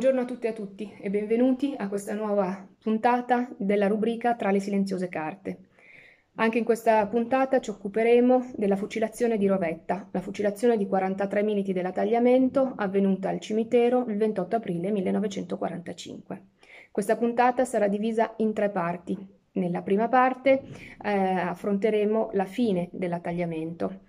Buongiorno a tutti e a tutti e benvenuti a questa nuova puntata della rubrica Tra le silenziose carte. Anche in questa puntata ci occuperemo della fucilazione di Rovetta, la fucilazione di 43 militi dell'attagliamento avvenuta al cimitero il 28 aprile 1945. Questa puntata sarà divisa in tre parti. Nella prima parte eh, affronteremo la fine dell'attagliamento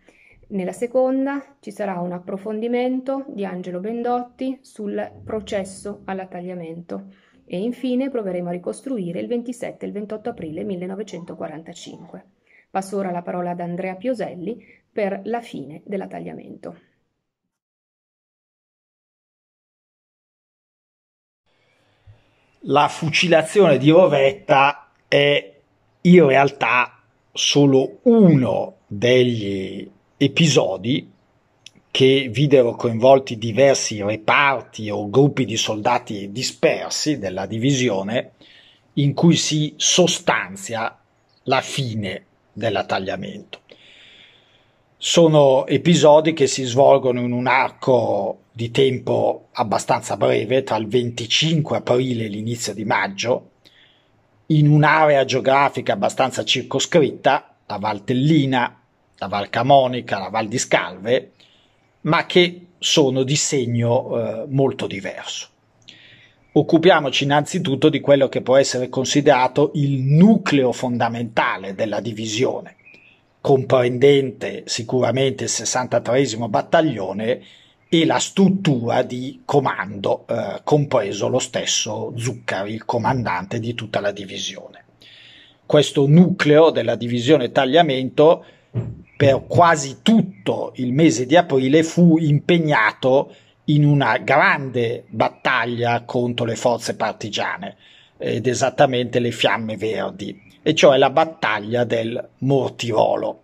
nella seconda ci sarà un approfondimento di Angelo Bendotti sul processo all'attagliamento e infine proveremo a ricostruire il 27 e il 28 aprile 1945. Passo ora la parola ad Andrea Pioselli per la fine dell'attagliamento. La fucilazione di Rovetta è in realtà solo uno degli episodi che videro coinvolti diversi reparti o gruppi di soldati dispersi della divisione in cui si sostanzia la fine dell'attagliamento. Sono episodi che si svolgono in un arco di tempo abbastanza breve, tra il 25 aprile e l'inizio di maggio, in un'area geografica abbastanza circoscritta, la Valtellina, la Val Camonica, la Val di Scalve, ma che sono di segno eh, molto diverso. Occupiamoci innanzitutto di quello che può essere considerato il nucleo fondamentale della divisione, comprendente sicuramente il 63 battaglione e la struttura di comando, eh, compreso lo stesso Zuccari, il comandante di tutta la divisione. Questo nucleo della divisione tagliamento per quasi tutto il mese di aprile fu impegnato in una grande battaglia contro le forze partigiane ed esattamente le fiamme verdi, e cioè la battaglia del Mortirolo.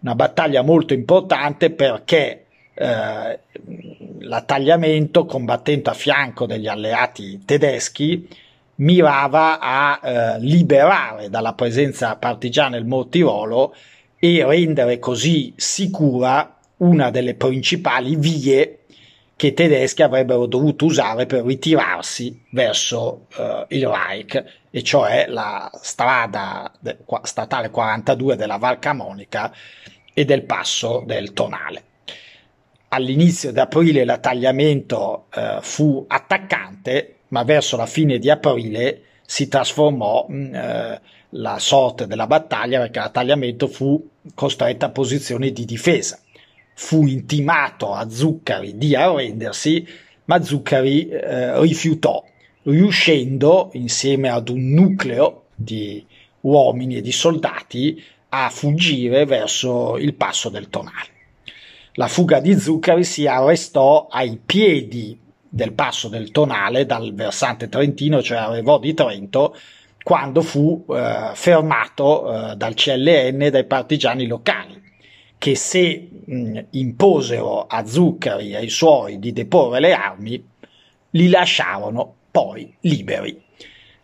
Una battaglia molto importante perché eh, l'attagliamento, combattendo a fianco degli alleati tedeschi, mirava a eh, liberare dalla presenza partigiana il Mortirolo e rendere così sicura una delle principali vie che i tedeschi avrebbero dovuto usare per ritirarsi verso uh, il Reich, e cioè la strada de- statale 42 della Val Camonica e del passo del Tonale. All'inizio di aprile l'attagliamento uh, eh, fu attaccante, ma verso la fine di aprile si trasformò uh, la sorte della battaglia perché la Tagliamento fu costretta a posizioni di difesa. Fu intimato a Zuccari di arrendersi, ma Zuccari eh, rifiutò, riuscendo insieme ad un nucleo di uomini e di soldati a fuggire verso il passo del Tonale. La fuga di Zuccari si arrestò ai piedi del passo del Tonale dal versante trentino, cioè arrivò di Trento, quando fu eh, fermato eh, dal CLN e dai partigiani locali, che se mh, imposero a Zuccari e ai suoi di deporre le armi, li lasciarono poi liberi.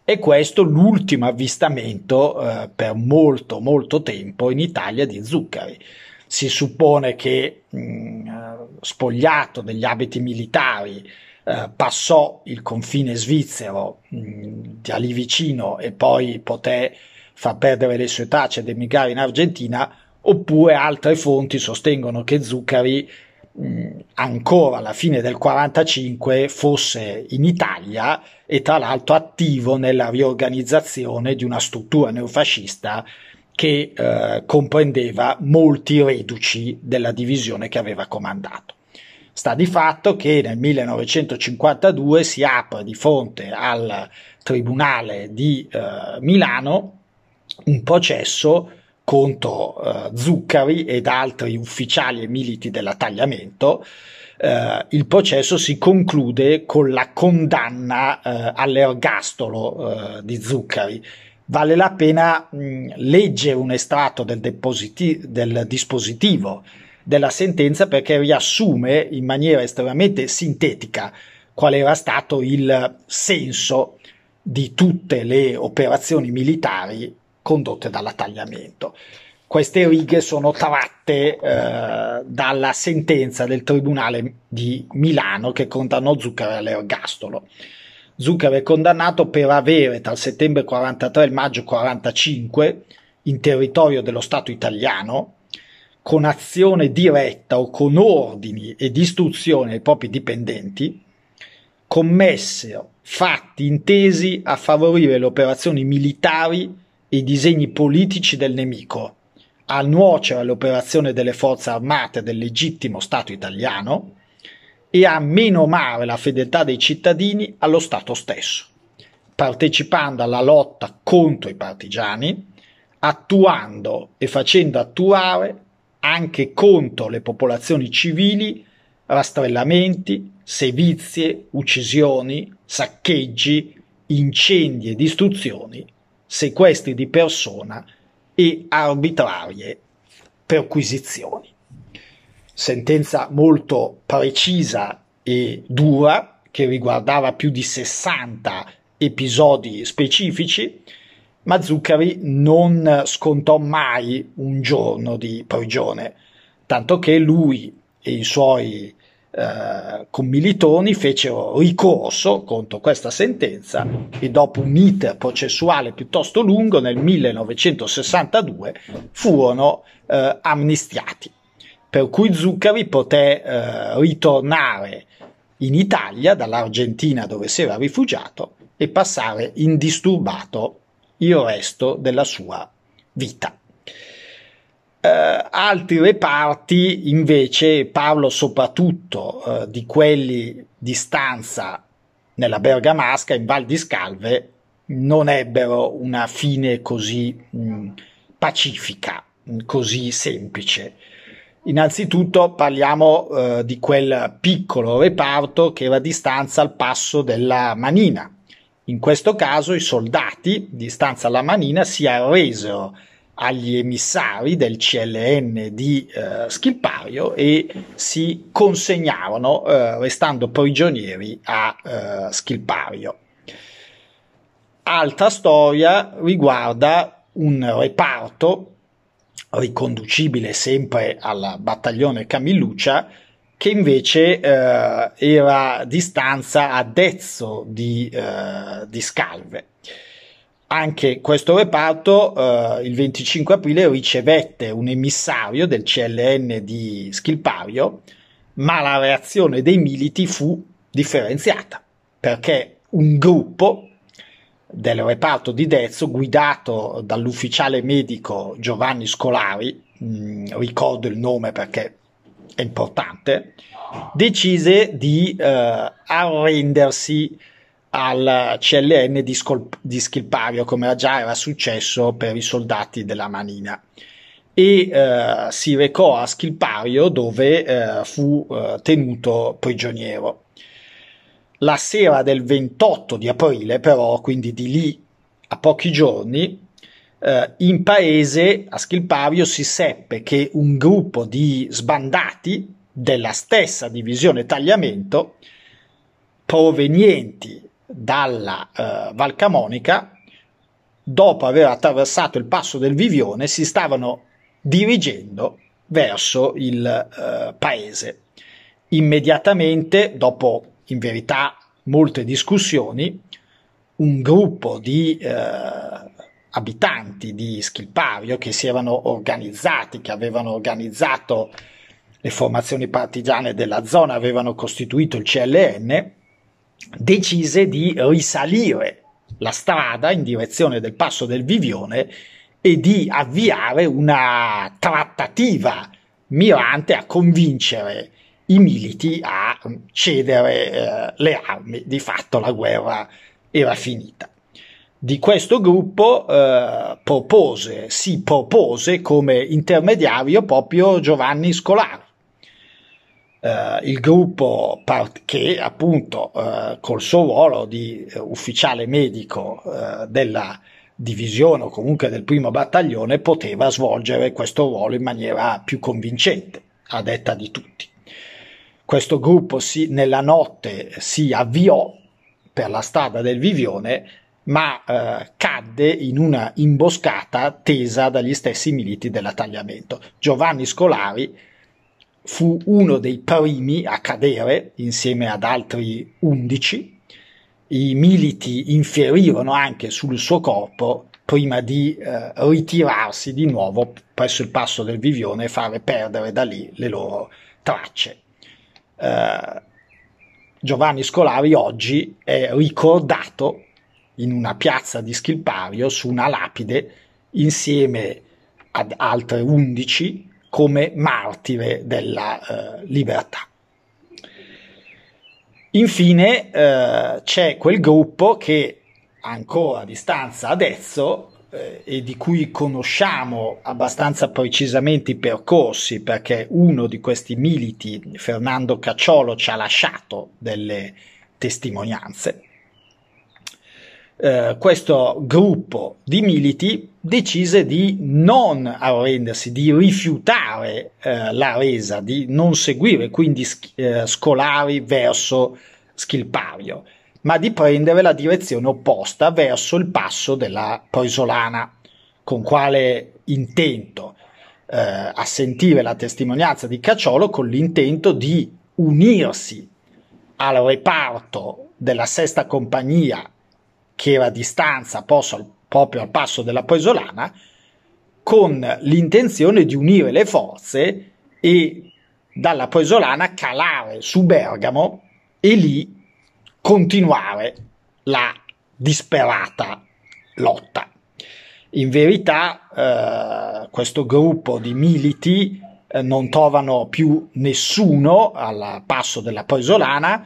E questo l'ultimo avvistamento eh, per molto molto tempo in Italia di Zuccari. Si suppone che mh, eh, spogliato degli abiti militari eh, passò il confine svizzero mh, mm, da lì vicino e poi poté far perdere le sue tracce ed emigrare in Argentina, oppure altre fonti sostengono che Zuccari mh, mm, ancora alla fine del 45 fosse in Italia e tra l'altro attivo nella riorganizzazione di una struttura neofascista che eh, comprendeva molti reduci della divisione che aveva comandato. Sta di fatto che nel 1952 si apre di fronte al Tribunale di eh, Milano un processo contro eh, Zuccari ed altri ufficiali e militi dell'attagliamento. Eh, il processo si conclude con la condanna eh, all'ergastolo eh, di Zuccari vale la pena mh, leggere un estratto del, depositi- del dispositivo della sentenza perché riassume in maniera estremamente sintetica qual era stato il senso di tutte le operazioni militari condotte dall'attagliamento. Queste righe sono tratte eh, dalla sentenza del Tribunale di Milano che condannò Zucchero all'ergastolo. Zucchero è condannato per avere tra il settembre 43 e il maggio 45 in territorio dello Stato italiano con azione diretta o con ordini ed istruzioni ai propri dipendenti, commessero fatti intesi a favorire le operazioni militari e i disegni politici del nemico, a nuocere l'operazione delle forze armate del legittimo Stato italiano e a menomare la fedeltà dei cittadini allo Stato stesso, partecipando alla lotta contro i partigiani, attuando e facendo attuare anche contro le popolazioni civili, rastrellamenti, sevizie, uccisioni, saccheggi, incendi e distruzioni, sequestri di persona e arbitrarie perquisizioni. Sentenza molto precisa e dura che riguardava più di 60 episodi specifici ma Zuccari non scontò mai un giorno di prigione, tanto che lui e i suoi eh, commilitoni fecero ricorso contro questa sentenza e dopo un iter processuale piuttosto lungo nel 1962 furono eh, amnistiati, per cui Zuccari poté eh, ritornare in Italia dall'Argentina dove si era rifugiato e passare indisturbato il resto della sua vita. Eh, altri reparti invece, parlo soprattutto eh, di quelli di stanza nella Bergamasca, in Val di Scalve, non ebbero una fine così mh, pacifica, mh, così semplice. Innanzitutto parliamo eh, di quel piccolo reparto che era a distanza al passo della Manina, in questo caso i soldati di stanza alla Manina si arresero agli emissari del CLN di eh, Schilpario e si consegnarono eh, restando prigionieri a eh, Schilpario. Altra storia riguarda un reparto riconducibile sempre al battaglione Camilluccia che invece eh, era di stanza a dezzo di, eh, di Scalve. Anche questo reparto eh, il 25 aprile ricevette un emissario del CLN di Schilpario, ma la reazione dei militi fu differenziata, perché un gruppo del reparto di Dezzo, guidato dall'ufficiale medico Giovanni Scolari, mh, mm, ricordo il nome perché è importante, decise di eh, arrendersi al CLN di, Scol- di Schilpario, come già era successo per i soldati della Manina. E eh, si recò a Schilpario dove eh, fu eh, tenuto prigioniero. La sera del 28 di aprile, però, quindi di lì a pochi giorni, Uh, in paese a Schilpavio si seppe che un gruppo di sbandati della stessa divisione Tagliamento, provenienti dalla uh, Valcamonica, dopo aver attraversato il passo del Vivione, si stavano dirigendo verso il uh, paese. Immediatamente, dopo in verità molte discussioni, un gruppo di eh, abitanti di Schilpario che si erano organizzati, che avevano organizzato le formazioni partigiane della zona, avevano costituito il CLN, decise di risalire la strada in direzione del passo del Vivione e di avviare una trattativa mirante a convincere i militi a cedere eh, le armi. Di fatto la guerra era finita di questo gruppo eh, propose, si propose come intermediario proprio Giovanni Scolari. Eh, il gruppo part- che appunto eh, col suo ruolo di eh, ufficiale medico eh, della divisione o comunque del primo battaglione poteva svolgere questo ruolo in maniera più convincente, a detta di tutti. Questo gruppo si, nella notte si avviò per la strada del Vivione ma eh, cadde in una imboscata tesa dagli stessi militi dell'attagliamento. Giovanni Scolari fu uno dei primi a cadere insieme ad altri undici. I militi infierirono anche sul suo corpo prima di eh, ritirarsi di nuovo presso il passo del Vivione e fare perdere da lì le loro tracce. Eh, Giovanni Scolari oggi è ricordato in una piazza di Schilpario su una lapide insieme ad altre 11 come martire della eh, libertà. Infine eh, c'è quel gruppo che ancora a distanza adesso eh, e di cui conosciamo abbastanza precisamente i percorsi perché uno di questi militi, Fernando Cacciolo, ci ha lasciato delle testimonianze eh, questo gruppo di militi decise di non arrendersi, di rifiutare eh, la resa, di non seguire quindi eh, scolari verso Schilpario, ma di prendere la direzione opposta verso il passo della Presolana. Con quale intento? eh, a sentire la testimonianza di Cacciolo con l'intento di unirsi al reparto della sesta compagnia che era a distanza posso, proprio al passo della Poesolana, con l'intenzione di unire le forze e dalla Poesolana calare su Bergamo e lì continuare la disperata lotta. In verità eh, questo gruppo di militi eh, non trovano più nessuno al passo della Poesolana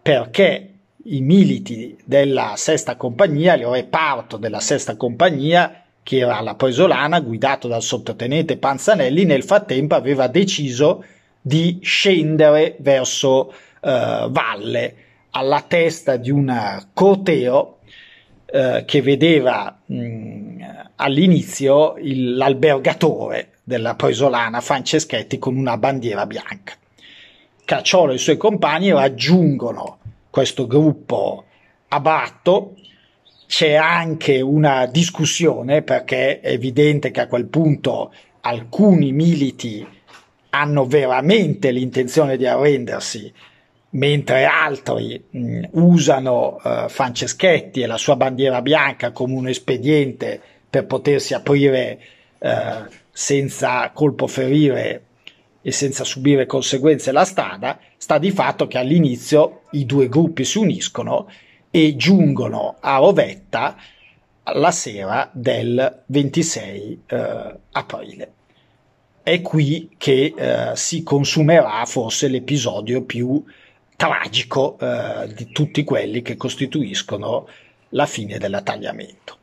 perché i militi della sesta compagnia, il reparto della sesta compagnia che era alla Presolana, guidato dal sottotenente Panzanelli, nel frattempo aveva deciso di scendere verso eh, valle alla testa di un corteo eh, che vedeva mh, all'inizio il, l'albergatore della Presolana Franceschetti con una bandiera bianca. Cacciolo e i suoi compagni raggiungono questo gruppo Abatto, c'è anche una discussione perché è evidente che a quel punto alcuni militi hanno veramente l'intenzione di arrendersi, mentre altri mh, mm, usano uh, Franceschetti e la sua bandiera bianca come un espediente per potersi aprire uh, senza colpo ferire e senza subire conseguenze la strada, sta di fatto che all'inizio i due gruppi si uniscono e giungono a Rovetta la sera del 26 eh, aprile. È qui che eh, si consumerà forse l'episodio più tragico eh, di tutti quelli che costituiscono la fine dell'attagliamento.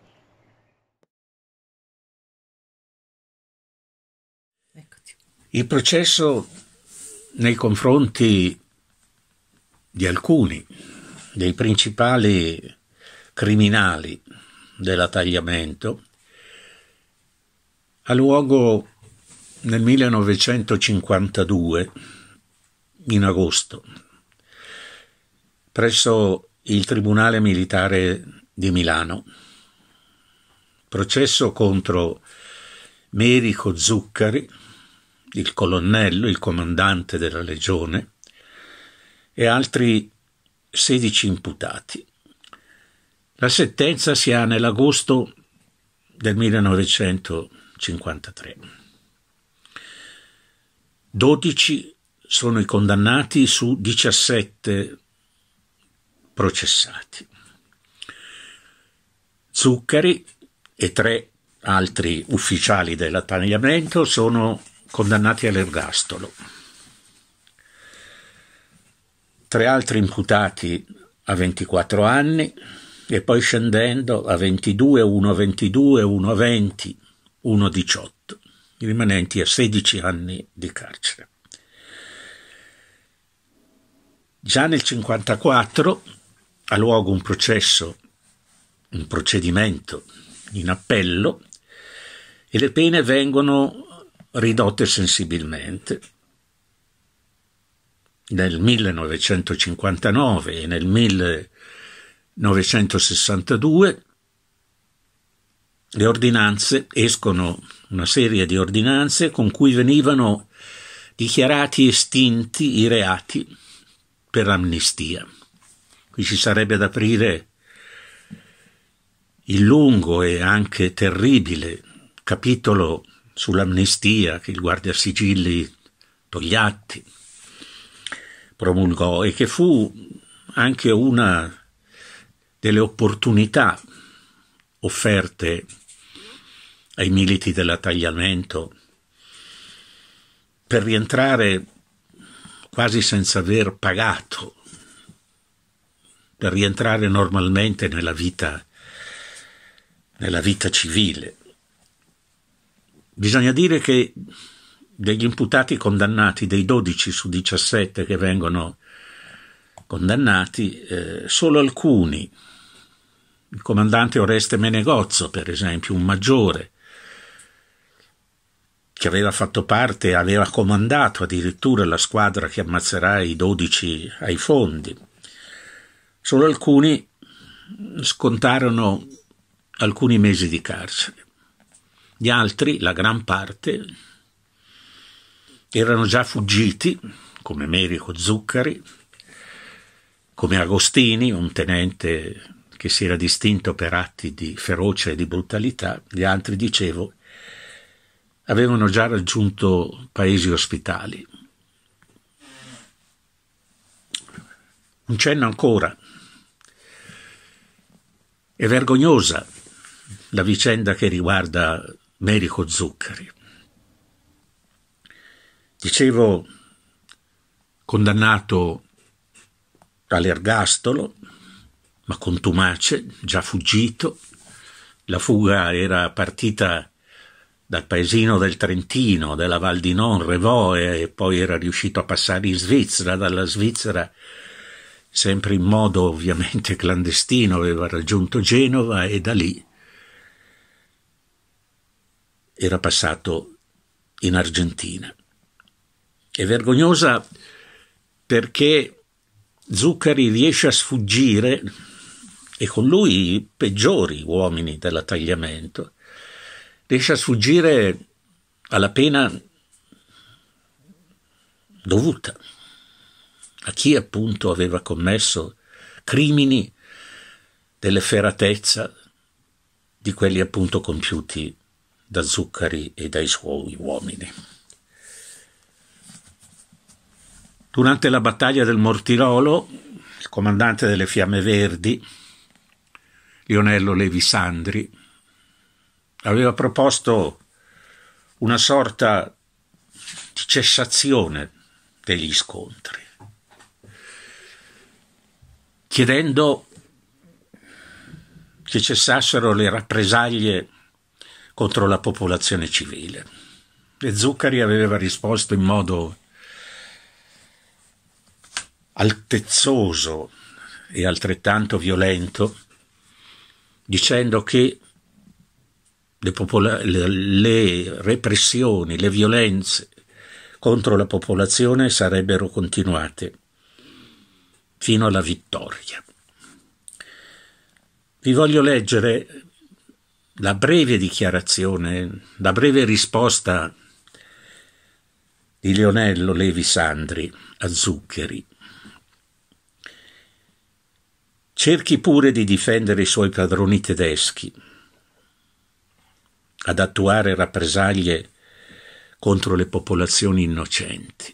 Il processo nei confronti di alcuni dei principali criminali dell'attagliamento ha luogo nel 1952, in agosto, presso il Tribunale Militare di Milano. Processo contro Merico Zuccari, il colonnello, il comandante della legione, e altri 16 imputati. La sentenza si ha nell'agosto del 1953. 12 sono i condannati su 17 processati. Zuccari e tre altri ufficiali dell'attagliamento sono condannati all'ergastolo. Tre altri imputati a 24 anni e poi scendendo a 22, uno a 22, uno a 20, uno a 18, i rimanenti a 16 anni di carcere. Già nel 1954 ha luogo un processo, un procedimento in appello e le pene vengono ridotte sensibilmente. Nel 1959 e nel 1962 le ordinanze escono una serie di ordinanze con cui venivano dichiarati estinti i reati per amnistia. Qui ci sarebbe ad aprire il lungo e anche terribile capitolo sull'amnistia che il guardiasigilli Togliatti promulgò e che fu anche una delle opportunità offerte ai militi dell'attagliamento per rientrare quasi senza aver pagato, per rientrare normalmente nella vita, nella vita civile. Bisogna dire che degli imputati condannati, dei 12 su 17 che vengono condannati, eh, solo alcuni, il comandante Oreste Menegozzo, per esempio, un maggiore, che aveva fatto parte, aveva comandato addirittura la squadra che ammazzerà i 12 ai fondi. Solo alcuni scontarono alcuni mesi di carcere. Gli altri, la gran parte, erano già fuggiti, come Merico Zuccari, come Agostini, un tenente che si era distinto per atti di ferocia e di brutalità, gli altri, dicevo, avevano già raggiunto paesi ospitali. Un cenno ancora. È vergognosa la vicenda che riguarda Merico Zuccari. Dicevo, condannato all'ergastolo, ma contumace, già fuggito. La fuga era partita dal paesino del Trentino, della Val di Non, Revoe, e poi era riuscito a passare in Svizzera, dalla Svizzera sempre in modo ovviamente clandestino, aveva raggiunto Genova e da lì era passato in Argentina. È vergognosa perché Zuccari riesce a sfuggire e con lui i peggiori uomini dell'attagliamento, riesce a sfuggire alla pena dovuta a chi appunto aveva commesso crimini dell'efferatezza di quelli appunto compiuti da Zuccari e dai suoi uomini. Durante la battaglia del Mortirolo, il comandante delle Fiamme Verdi, Lionello Levi Sandri, aveva proposto una sorta di cessazione degli scontri, chiedendo che cessassero le rappresaglie contro la popolazione civile. E Zuccari aveva risposto in modo altezzoso e altrettanto violento, dicendo che le, popola- le repressioni, le violenze contro la popolazione sarebbero continuate fino alla vittoria. Vi voglio leggere la breve dichiarazione, la breve risposta di Leonello Levi Sandri a Zuccheri. Cerchi pure di difendere i suoi padroni tedeschi, ad attuare rappresaglie contro le popolazioni innocenti.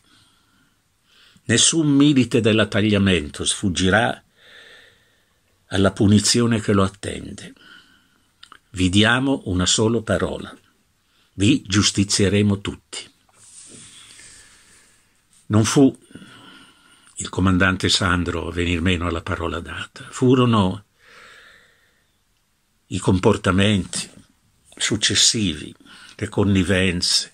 Nessun milite dell'attagliamento sfuggirà alla punizione che lo attende vi diamo una sola parola, vi giustizieremo tutti. Non fu il comandante Sandro a venir meno alla parola data, furono i comportamenti successivi, le connivenze,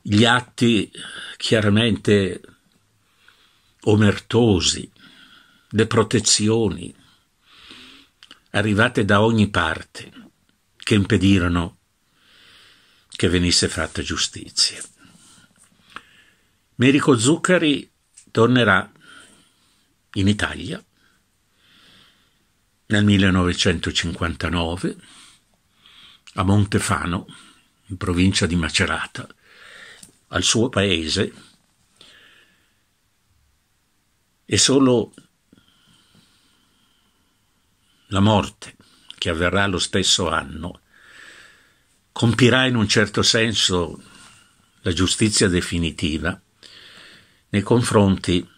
gli atti chiaramente omertosi, le protezioni, arrivate da ogni parte, che impedirono che venisse fatta giustizia. Merico Zuccari tornerà in Italia nel 1959 a Montefano, in provincia di Macerata, al suo paese, e solo la morte, che avverrà lo stesso anno, compirà in un certo senso la giustizia definitiva nei confronti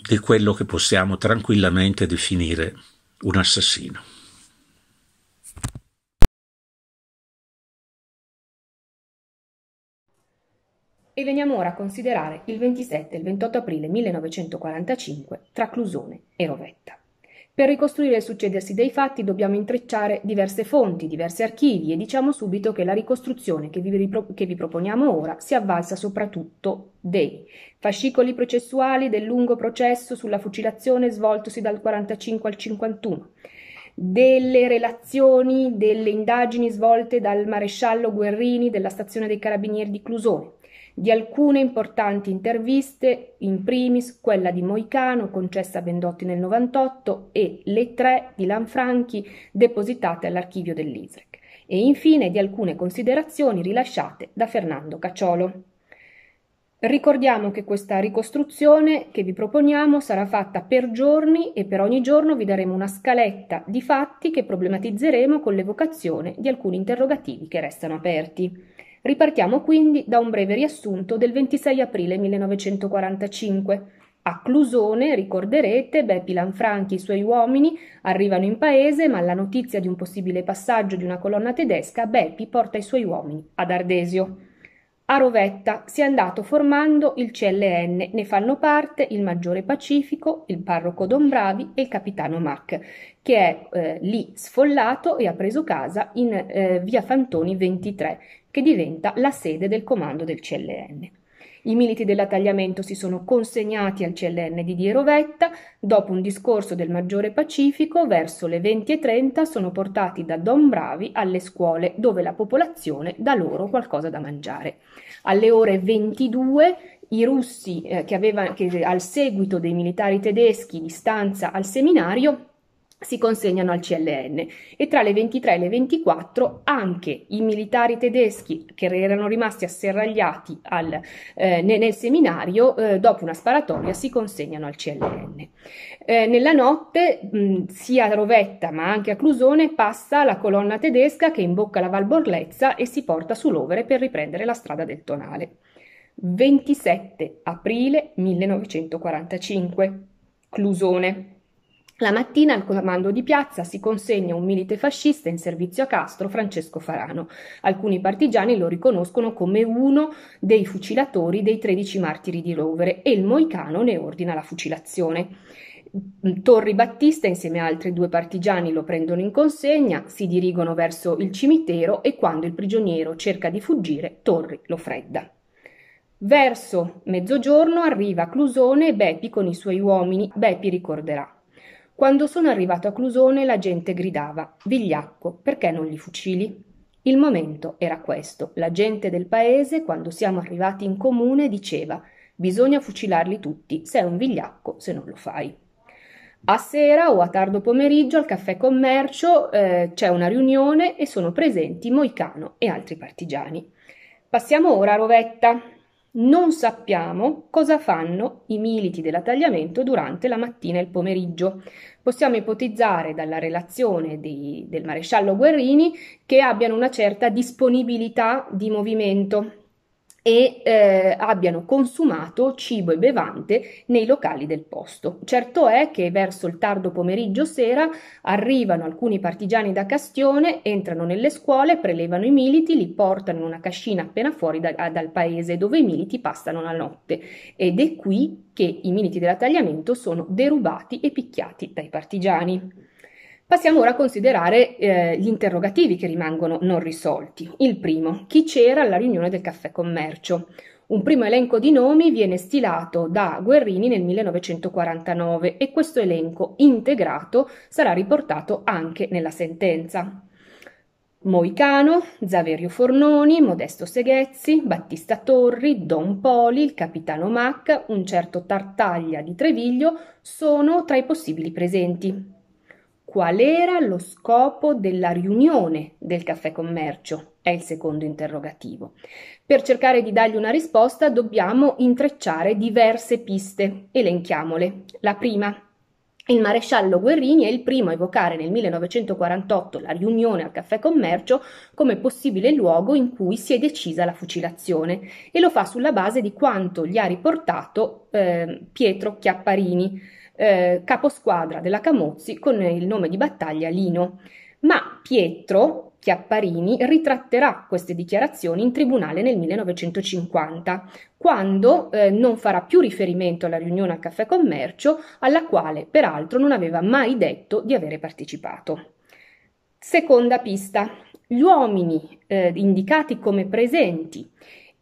di quello che possiamo tranquillamente definire un assassino. E veniamo ora a considerare il 27 e il 28 aprile 1945 tra Clusone e Rovetta. Per ricostruire il succedersi dei fatti dobbiamo intrecciare diverse fonti, diversi archivi e diciamo subito che la ricostruzione che vi, ripro- che vi proponiamo ora si avvalsa soprattutto dei fascicoli processuali del lungo processo sulla fucilazione svoltosi dal 45 al 51, delle relazioni delle indagini svolte dal maresciallo Guerrini della stazione dei carabinieri di Clusone, di alcune importanti interviste, in primis quella di Moicano concessa a Bendotti nel 98 e le tre di Lanfranchi depositate all'archivio dell'ISREC e infine di alcune considerazioni rilasciate da Fernando Cacciolo. Ricordiamo che questa ricostruzione che vi proponiamo sarà fatta per giorni e per ogni giorno vi daremo una scaletta di fatti che problematizzeremo con l'evocazione di alcuni interrogativi che restano aperti. Ripartiamo quindi da un breve riassunto del 26 aprile 1945. A Clusone, ricorderete, Beppi Lanfranchi e i suoi uomini arrivano in paese, ma alla notizia di un possibile passaggio di una colonna tedesca, Beppi porta i suoi uomini ad Ardesio. A Rovetta si è andato formando il CLN, ne fanno parte il maggiore Pacifico, il parroco Don Bravi e il capitano Mac, che è eh, lì sfollato e ha preso casa in eh, via Fantoni 23, che diventa la sede del comando del CLN. I militi dell'attagliamento si sono consegnati al CLN di Dierovetta. dopo un discorso del Maggiore Pacifico, verso le 20.30 sono portati da Don Bravi alle scuole dove la popolazione dà loro qualcosa da mangiare. Alle ore 22 i russi eh, che, aveva, che al seguito dei militari tedeschi di stanza al seminario si consegnano al CLN e tra le 23 e le 24 anche i militari tedeschi che erano rimasti asserragliati al, eh, nel seminario eh, dopo una sparatoria si consegnano al CLN. Eh, nella notte mh, sia a Rovetta ma anche a Clusone passa la colonna tedesca che imbocca la Val Borlezza e si porta sull'Overe per riprendere la strada del Tonale. 27 aprile 1945 Clusone la mattina al comando di piazza si consegna un milite fascista in servizio a Castro, Francesco Farano. Alcuni partigiani lo riconoscono come uno dei fucilatori dei 13 martiri di Rovere e il Moicano ne ordina la fucilazione. Torri Battista insieme a altri due partigiani lo prendono in consegna, si dirigono verso il cimitero e quando il prigioniero cerca di fuggire, Torri lo fredda. Verso mezzogiorno arriva a Clusone e Beppi con i suoi uomini, Beppi ricorderà, quando sono arrivato a Clusone la gente gridava Vigliacco, perché non gli fucili? Il momento era questo. La gente del paese, quando siamo arrivati in comune, diceva Bisogna fucilarli tutti, sei un vigliacco se non lo fai. A sera o a tardo pomeriggio al caffè commercio eh, c'è una riunione e sono presenti Moicano e altri partigiani. Passiamo ora a Rovetta, non sappiamo cosa fanno i militi della tagliamento durante la mattina e il pomeriggio. Possiamo ipotizzare dalla relazione di, del maresciallo Guerrini che abbiano una certa disponibilità di movimento, e eh, abbiano consumato cibo e bevante nei locali del posto. Certo è che verso il tardo pomeriggio sera arrivano alcuni partigiani da Castione, entrano nelle scuole, prelevano i militi, li portano in una cascina appena fuori da, dal paese dove i militi passano la notte ed è qui che i militi dell'attagliamento sono derubati e picchiati dai partigiani. Passiamo ora a considerare eh, gli interrogativi che rimangono non risolti. Il primo, chi c'era alla riunione del caffè commercio? Un primo elenco di nomi viene stilato da Guerrini nel 1949 e questo elenco integrato sarà riportato anche nella sentenza. Moicano, Zaverio Fornoni, Modesto Seghezzi, Battista Torri, Don Poli, il capitano Mac, un certo Tartaglia di Treviglio sono tra i possibili presenti. Qual era lo scopo della riunione del caffè commercio? È il secondo interrogativo. Per cercare di dargli una risposta dobbiamo intrecciare diverse piste, elenchiamole. La prima, il maresciallo Guerrini è il primo a evocare nel 1948 la riunione al caffè commercio come possibile luogo in cui si è decisa la fucilazione e lo fa sulla base di quanto gli ha riportato eh, Pietro Chiapparini eh, caposquadra della Camozzi con il nome di battaglia Lino. Ma Pietro Chiapparini ritratterà queste dichiarazioni in tribunale nel 1950, quando eh, non farà più riferimento alla riunione al caffè commercio, alla quale peraltro non aveva mai detto di avere partecipato. Seconda pista. Gli uomini eh, indicati come presenti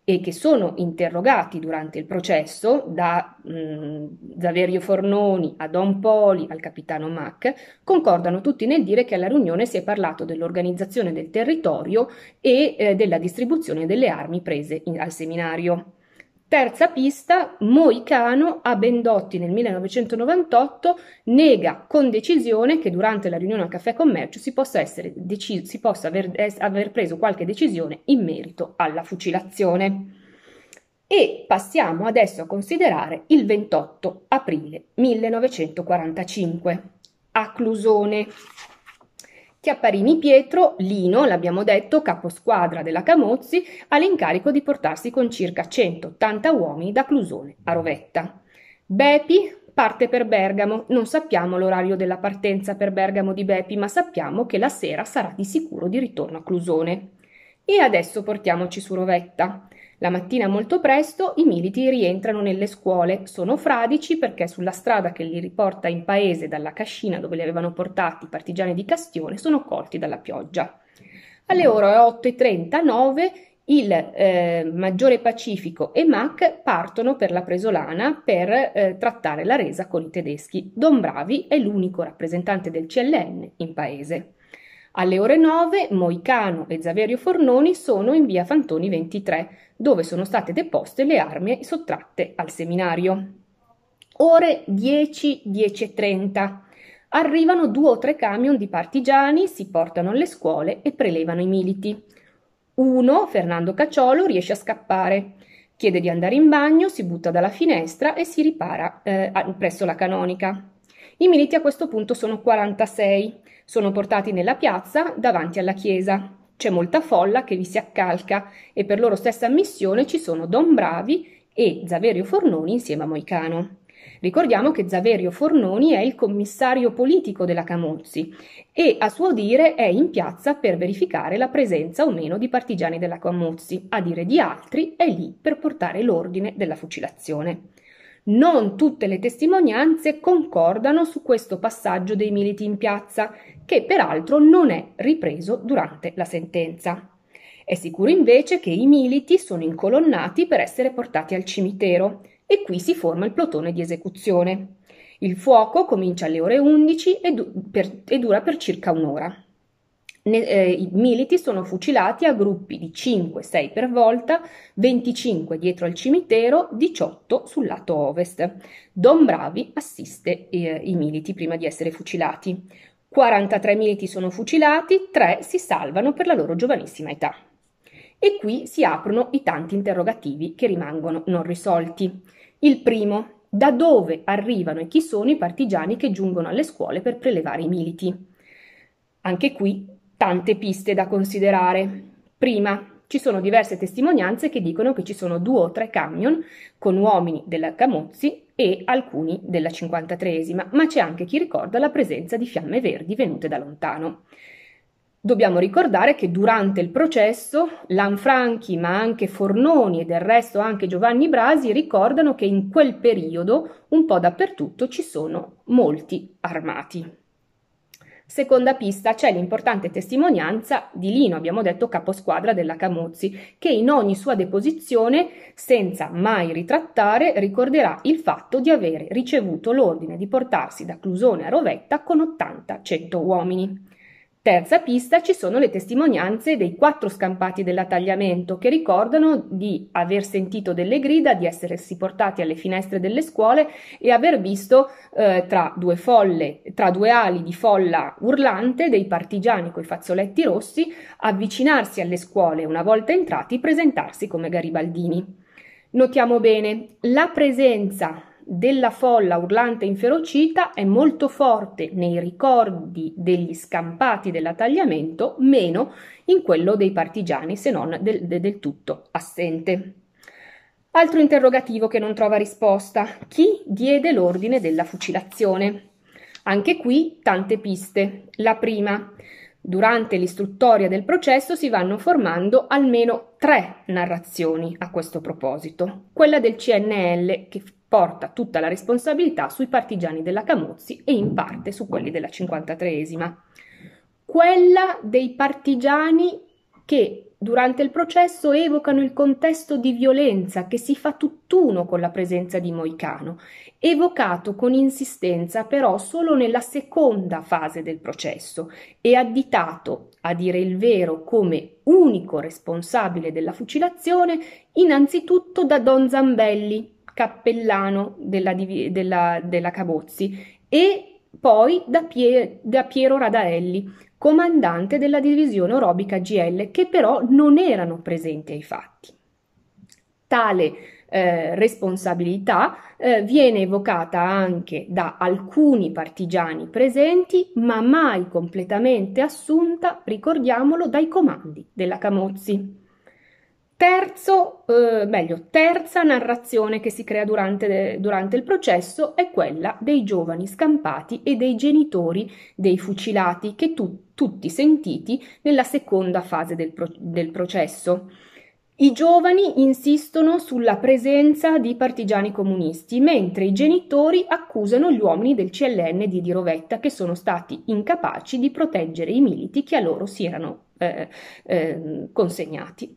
e che sono interrogati durante il processo da mh, Zaverio Fornoni a Don Poli al capitano Mac, concordano tutti nel dire che alla riunione si è parlato dell'organizzazione del territorio e eh, della distribuzione delle armi prese in, al seminario. Terza pista, Moicano a Bendotti nel 1998 nega con decisione che durante la riunione al caffè commercio si possa, deci- si possa aver, aver preso qualche decisione in merito alla fucilazione. E passiamo adesso a considerare il 28 aprile 1945 a Clusone. Chiapparini Pietro, Lino, l'abbiamo detto, caposquadra della Camozzi, ha l'incarico di portarsi con circa 180 uomini da Clusone a Rovetta. Bepi parte per Bergamo, non sappiamo l'orario della partenza per Bergamo di Bepi, ma sappiamo che la sera sarà di sicuro di ritorno a Clusone. E adesso portiamoci su Rovetta. La mattina molto presto i militi rientrano nelle scuole, sono fradici perché sulla strada che li riporta in paese dalla cascina dove li avevano portati i partigiani di Castione sono colti dalla pioggia. Alle ore 8.39 il eh, maggiore Pacifico e Mac partono per la Presolana per eh, trattare la resa con i tedeschi. Don Bravi è l'unico rappresentante del CLN in paese. Alle ore 9 Moicano e Zaverio Fornoni sono in via Fantoni 23, dove sono state deposte le armi sottratte al seminario. Ore 10-10.30. Arrivano due o tre camion di partigiani, si portano alle scuole e prelevano i militi. Uno, Fernando Cacciolo, riesce a scappare. Chiede di andare in bagno, si butta dalla finestra e si ripara eh, presso la canonica. I militi a questo punto sono 46. Sono portati nella piazza davanti alla chiesa. C'è molta folla che vi si accalca e per loro stessa ammissione ci sono Don Bravi e Zaverio Fornoni insieme a Moicano. Ricordiamo che Zaverio Fornoni è il commissario politico della Camozzi e a suo dire è in piazza per verificare la presenza o meno di partigiani della Camozzi, a dire di altri è lì per portare l'ordine della fucilazione. Non tutte le testimonianze concordano su questo passaggio dei militi in piazza, che peraltro non è ripreso durante la sentenza. È sicuro invece che i militi sono incolonnati per essere portati al cimitero e qui si forma il plotone di esecuzione. Il fuoco comincia alle ore 11 e, du- per- e dura per circa un'ora. Ne, eh, I militi sono fucilati a gruppi di 5-6 per volta, 25 dietro al cimitero, 18 sul lato ovest. Don Bravi assiste eh, i militi prima di essere fucilati. 43 militi sono fucilati, 3 si salvano per la loro giovanissima età. E qui si aprono i tanti interrogativi che rimangono non risolti. Il primo, da dove arrivano e chi sono i partigiani che giungono alle scuole per prelevare i militi? Anche qui tante piste da considerare. Prima, ci sono diverse testimonianze che dicono che ci sono due o tre camion con uomini della Camozzi e alcuni della 53esima, ma c'è anche chi ricorda la presenza di fiamme verdi venute da lontano. Dobbiamo ricordare che durante il processo Lanfranchi, ma anche Fornoni e del resto anche Giovanni Brasi ricordano che in quel periodo un po' dappertutto ci sono molti armati. Seconda pista, c'è l'importante testimonianza di Lino, abbiamo detto caposquadra della Camuzzi, che in ogni sua deposizione, senza mai ritrattare, ricorderà il fatto di avere ricevuto l'ordine di portarsi da Clusone a Rovetta con 80-100 uomini. Terza pista ci sono le testimonianze dei quattro scampati dell'attagliamento che ricordano di aver sentito delle grida, di essersi portati alle finestre delle scuole e aver visto eh, tra, due folle, tra due ali di folla urlante dei partigiani coi fazzoletti rossi avvicinarsi alle scuole e una volta entrati presentarsi come garibaldini. Notiamo bene la presenza della folla urlante e inferocita è molto forte nei ricordi degli scampati dell'attagliamento, meno in quello dei partigiani, se non del, del tutto assente. Altro interrogativo che non trova risposta. Chi diede l'ordine della fucilazione? Anche qui tante piste. La prima, Durante l'istruttoria del processo si vanno formando almeno tre narrazioni a questo proposito. Quella del CNL, che porta tutta la responsabilità sui partigiani della Camozzi e in parte su quelli della 53esima. Quella dei partigiani che durante il processo evocano il contesto di violenza che si fa tutt'uno con la presenza di Moicano, evocato con insistenza però solo nella seconda fase del processo e additato, a dire il vero, come unico responsabile della fucilazione, innanzitutto da Don Zambelli, cappellano della, della, della Cabozzi, e poi da, Pie, da Piero Radaelli, comandante della divisione aerobica GL, che però non erano presenti ai fatti. Tale eh, responsabilità eh, viene evocata anche da alcuni partigiani presenti, ma mai completamente assunta, ricordiamolo, dai comandi della Camozzi. Terzo, eh, meglio, terza narrazione che si crea durante, durante, il processo è quella dei giovani scampati e dei genitori dei fucilati, che tu, tutti sentiti nella seconda fase del, pro, del processo. I giovani insistono sulla presenza di partigiani comunisti, mentre i genitori accusano gli uomini del CLN di Dirovetta che sono stati incapaci di proteggere i militi che a loro si erano eh, eh, consegnati.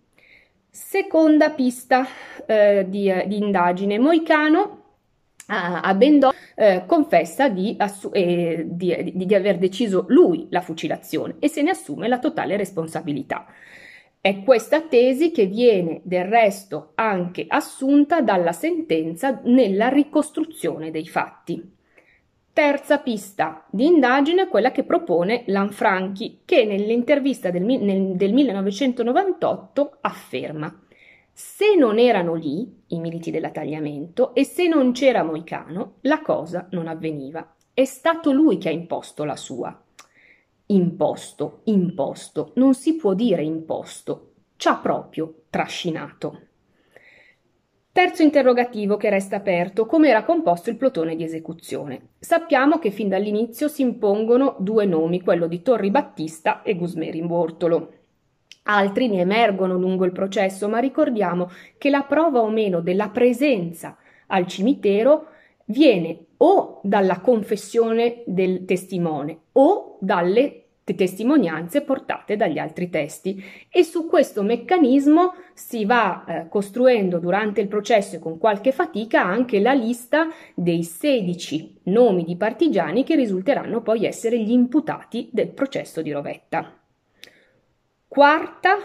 Seconda pista eh, di, di, indagine, Moicano a, ah, a Bendò eh, confessa di, eh, di, di, aver deciso lui la fucilazione e se ne assume la totale responsabilità. È questa tesi che viene del resto anche assunta dalla sentenza nella ricostruzione dei fatti. Terza pista di indagine è quella che propone Lanfranchi, che nell'intervista del, nel, del 1998 afferma se non erano lì i militi della Tagliamento e se non c'era Moicano, la cosa non avveniva. È stato lui che ha imposto la sua. Imposto, imposto, non si può dire imposto, ci ha proprio trascinato. Terzo interrogativo che resta aperto, come era composto il plotone di esecuzione? Sappiamo che fin dall'inizio si impongono due nomi, quello di Torri Battista e Gusmeri in Bortolo. Altri ne emergono lungo il processo, ma ricordiamo che la prova o meno della presenza al cimitero viene o dalla confessione del testimone o dalle testimonianze portate dagli altri testi e su questo meccanismo si va eh, costruendo durante il processo e con qualche fatica anche la lista dei 16 nomi di partigiani che risulteranno poi essere gli imputati del processo di Rovetta. Quarta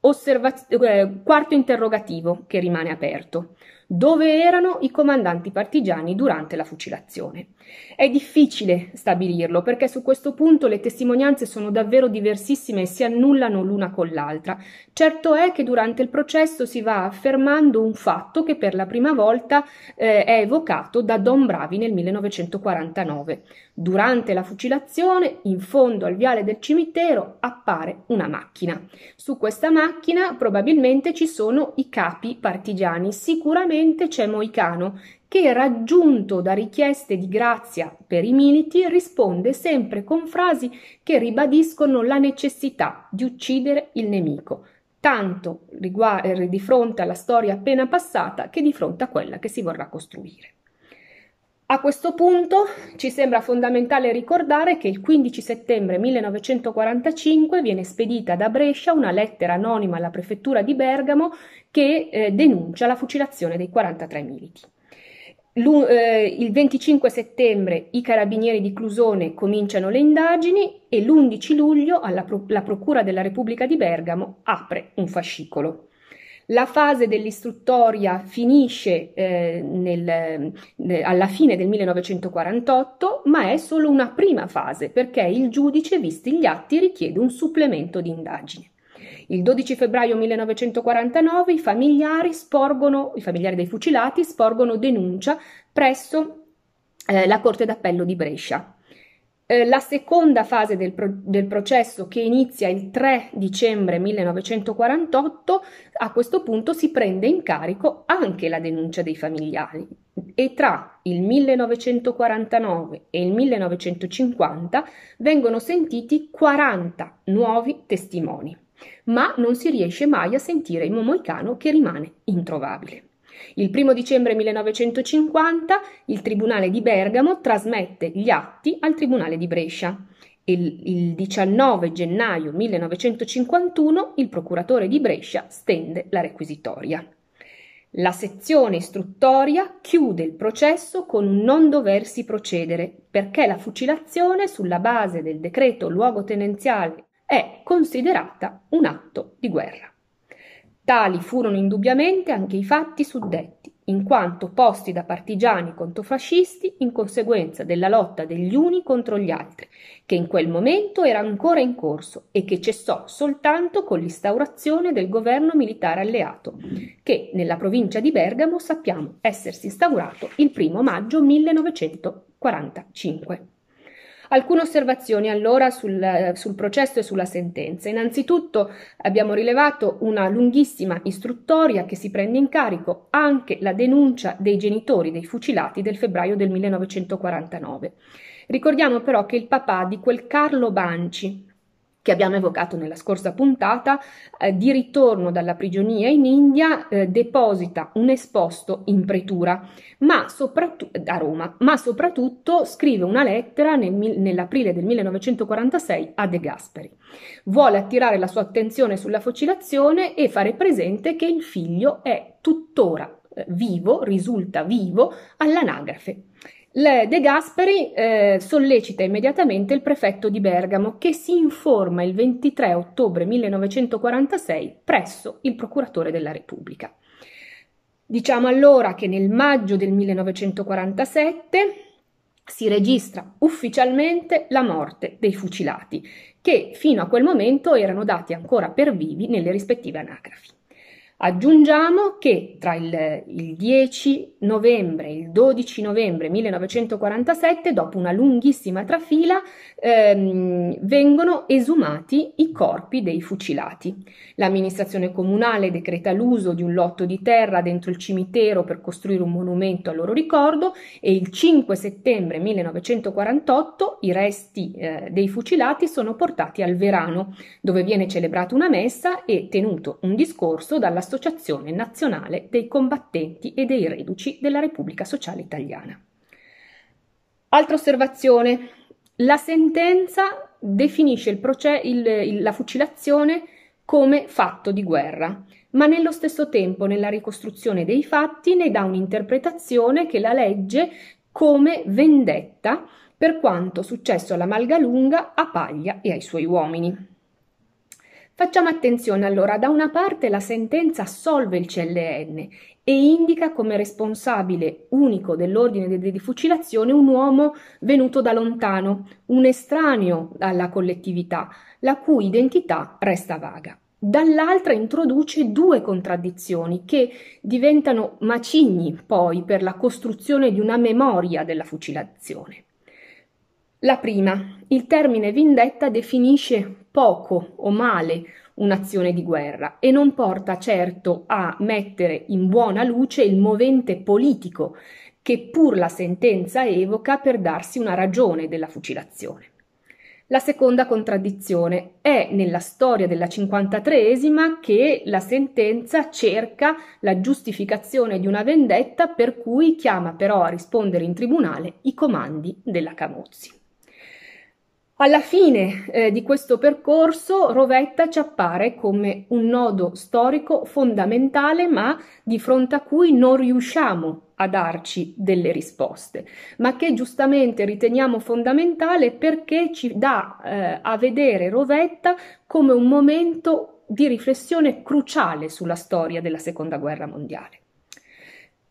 osservaz- eh, quarto interrogativo che rimane aperto dove erano i comandanti partigiani durante la fucilazione. È difficile stabilirlo perché su questo punto le testimonianze sono davvero diversissime e si annullano l'una con l'altra. Certo è che durante il processo si va affermando un fatto che per la prima volta eh, è evocato da Don Bravi nel 1949. Durante la fucilazione, in fondo al viale del cimitero, appare una macchina. Su questa macchina probabilmente ci sono i capi partigiani, sicuramente Successivamente c'è Moicano, che raggiunto da richieste di grazia per i militi risponde sempre con frasi che ribadiscono la necessità di uccidere il nemico, tanto eh, di fronte alla storia appena passata che di fronte a quella che si vorrà costruire. A questo punto ci sembra fondamentale ricordare che il 15 settembre 1945 viene spedita da Brescia una lettera anonima alla prefettura di Bergamo che eh, denuncia la fucilazione dei 43 militi. Eh, il 25 settembre i carabinieri di Clusone cominciano le indagini e l'11 luglio pro la Procura della Repubblica di Bergamo apre un fascicolo la fase dell'istruttoria finisce eh, nel, ne, eh, alla fine del 1948, ma è solo una prima fase perché il giudice, visti gli atti, richiede un supplemento di indagine. Il 12 febbraio 1949 i familiari, sporgono, i familiari dei fucilati sporgono denuncia presso eh, la Corte d'Appello di Brescia eh, la seconda fase del, pro- del, processo che inizia il 3 dicembre 1948, a questo punto si prende in carico anche la denuncia dei familiari e tra il 1949 e il 1950 vengono sentiti 40 nuovi testimoni, ma non si riesce mai a sentire il Momoicano che rimane introvabile. Il 1 dicembre 1950 il Tribunale di Bergamo trasmette gli atti al Tribunale di Brescia. Il, il 19 gennaio 1951 il procuratore di Brescia stende la requisitoria. La sezione istruttoria chiude il processo con un non doversi procedere perché la fucilazione sulla base del decreto luogotenenziale è considerata un atto di guerra. Tali furono indubbiamente anche i fatti suddetti, in quanto posti da partigiani contro fascisti in conseguenza della lotta degli uni contro gli altri, che in quel momento era ancora in corso e che cessò soltanto con l'instaurazione del governo militare alleato, che nella provincia di Bergamo sappiamo essersi instaurato il primo maggio 1945. Alcune osservazioni allora sul, sul processo e sulla sentenza. Innanzitutto abbiamo rilevato una lunghissima istruttoria che si prende in carico anche la denuncia dei genitori dei fucilati del febbraio del 1949. Ricordiamo però che il papà di quel Carlo Banci, che abbiamo evocato nella scorsa puntata, eh, di ritorno dalla prigionia in India eh, deposita un esposto in pretura ma a Roma, ma soprattutto scrive una lettera nel, nell'aprile del 1946 a De Gasperi. Vuole attirare la sua attenzione sulla fucilazione e fare presente che il figlio è tuttora eh, vivo, risulta vivo all'anagrafe. Le De Gasperi eh, sollecita immediatamente il prefetto di Bergamo che si informa il 23 ottobre 1946 presso il procuratore della Repubblica. Diciamo allora che nel maggio del 1947 si registra ufficialmente la morte dei fucilati, che fino a quel momento erano dati ancora per vivi nelle rispettive anagrafi. Aggiungiamo che tra il, il 10 novembre e il 12 novembre 1947, dopo una lunghissima trafila, ehm, vengono esumati i corpi dei fucilati. L'amministrazione comunale decreta l'uso di un lotto di terra dentro il cimitero per costruire un monumento al loro ricordo e il 5 settembre 1948 i resti eh, dei fucilati sono portati al Verano, dove viene celebrata una messa e tenuto un discorso dalla dell'Associazione Nazionale dei Combattenti e dei Reduci della Repubblica Sociale Italiana. Altra osservazione, la sentenza definisce il proce- il, il, la fucilazione come fatto di guerra, ma nello stesso tempo nella ricostruzione dei fatti ne dà un'interpretazione che la legge come vendetta per quanto successo alla Malgalunga, a Paglia e ai suoi uomini. Facciamo attenzione allora, da una parte la sentenza assolve il CLN e indica come responsabile unico dell'ordine di, di fucilazione un uomo venuto da lontano, un estraneo alla collettività, la cui identità resta vaga. Dall'altra introduce due contraddizioni che diventano macigni poi per la costruzione di una memoria della fucilazione. La prima, il termine vendetta definisce poco o male un'azione di guerra e non porta certo a mettere in buona luce il movente politico che pur la sentenza evoca per darsi una ragione della fucilazione. La seconda contraddizione è nella storia della 53esima che la sentenza cerca la giustificazione di una vendetta per cui chiama però a rispondere in tribunale i comandi della Camozzi. Alla fine eh, di questo percorso Rovetta ci appare come un nodo storico fondamentale, ma di fronte a cui non riusciamo a darci delle risposte, ma che giustamente riteniamo fondamentale perché ci dà eh, a vedere Rovetta come un momento di riflessione cruciale sulla storia della Seconda Guerra Mondiale.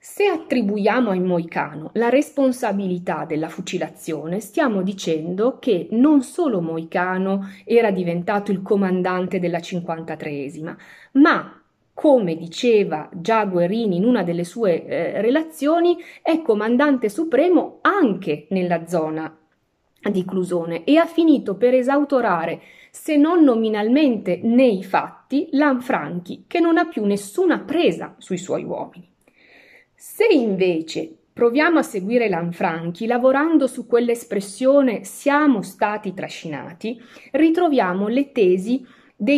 Se attribuiamo ai Moicano la responsabilità della fucilazione, stiamo dicendo che non solo Moicano era diventato il comandante della 53esima, ma come diceva già Guerini in una delle sue eh, relazioni, è comandante supremo anche nella zona di Clusone e ha finito per esautorare, se non nominalmente nei fatti, Lanfranchi, che non ha più nessuna presa sui suoi uomini. Se invece proviamo a seguire Lanfranchi lavorando su quell'espressione siamo stati trascinati, ritroviamo le tesi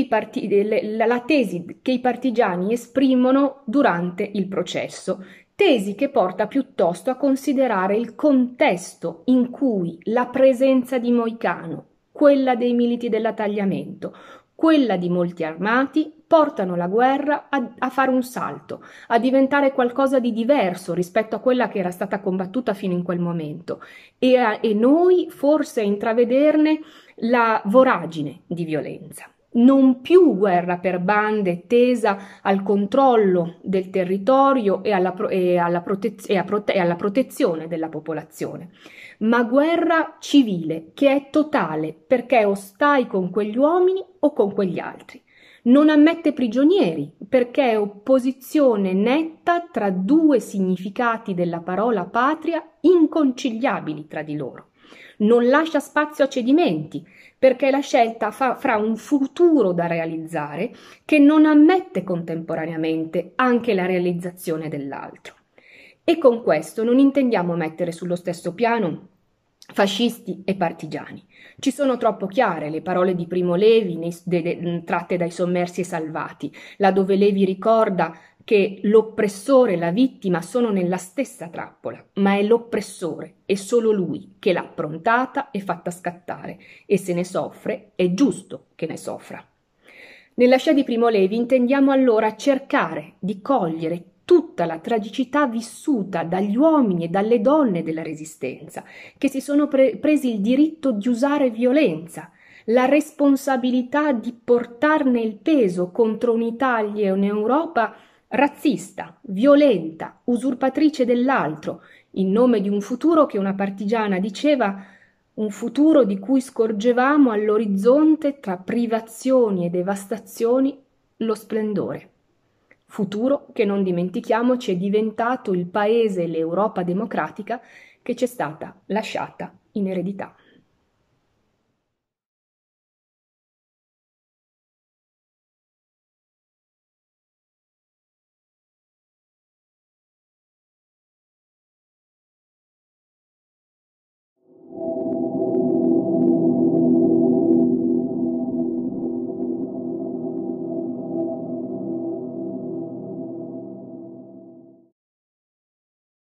Parti- la tesi che i partigiani esprimono durante il processo, tesi che porta piuttosto a considerare il contesto in cui la presenza di Moicano, quella dei militi dell'attagliamento, quella di molti armati portano la guerra a, a, fare un salto, a diventare qualcosa di diverso rispetto a quella che era stata combattuta fino in quel momento e, a, eh, e noi forse a intravederne la voragine di violenza non più guerra per bande tesa al controllo del territorio e alla, pro- e alla, prote- e prote- e alla protezione della popolazione, ma guerra civile che è totale perché o stai con quegli uomini o con quegli altri non ammette prigionieri perché è opposizione netta tra due significati della parola patria inconciliabili tra di loro. Non lascia spazio a cedimenti perché la scelta fa fra un futuro da realizzare che non ammette contemporaneamente anche la realizzazione dell'altro. E con questo non intendiamo mettere sullo stesso piano fascisti e partigiani, ci sono troppo chiare le parole di Primo Levi nei, de, de, tratte dai sommersi e salvati, laddove Levi ricorda che l'oppressore e la vittima sono nella stessa trappola, ma è l'oppressore, è solo lui che l'ha prontata e fatta scattare, e se ne soffre è giusto che ne soffra. Nella scia di Primo Levi intendiamo allora cercare di cogliere tutta la tragicità vissuta dagli uomini e dalle donne della Resistenza, che si sono pre- presi il diritto di usare violenza, la responsabilità di portarne il peso contro un'Italia e un'Europa razzista, violenta, usurpatrice dell'altro, in nome di un futuro che una partigiana diceva un futuro di cui scorgevamo all'orizzonte tra privazioni e devastazioni lo splendore futuro che non dimentichiamoci è diventato il paese e l'Europa democratica che ci è stata lasciata in eredità.